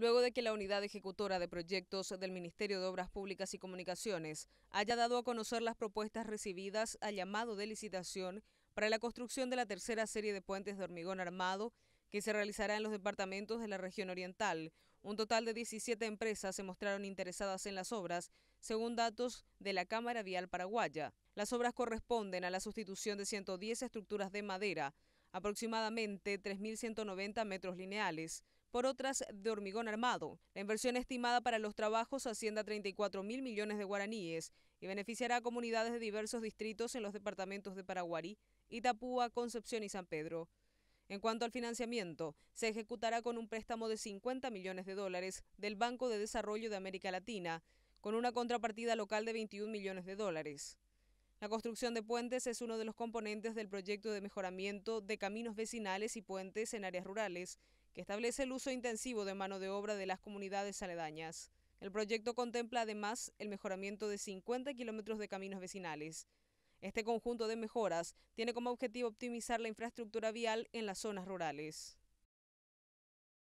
luego de que la Unidad Ejecutora de Proyectos del Ministerio de Obras Públicas y Comunicaciones haya dado a conocer las propuestas recibidas al llamado de licitación para la construcción de la tercera serie de puentes de hormigón armado que se realizará en los departamentos de la región oriental. Un total de 17 empresas se mostraron interesadas en las obras, según datos de la Cámara Vial Paraguaya. Las obras corresponden a la sustitución de 110 estructuras de madera, aproximadamente 3.190 metros lineales, por otras de hormigón armado. La inversión estimada para los trabajos asciende a 34 mil millones de guaraníes y beneficiará a comunidades de diversos distritos en los departamentos de Paraguarí, Itapúa, Concepción y San Pedro. En cuanto al financiamiento, se ejecutará con un préstamo de 50 millones de dólares del Banco de Desarrollo de América Latina, con una contrapartida local de 21 millones de dólares. La construcción de puentes es uno de los componentes del proyecto de mejoramiento de caminos vecinales y puentes en áreas rurales, que establece el uso intensivo de mano de obra de las comunidades aledañas. El proyecto contempla además el mejoramiento de 50 kilómetros de caminos vecinales. Este conjunto de mejoras tiene como objetivo optimizar la infraestructura vial en las zonas rurales.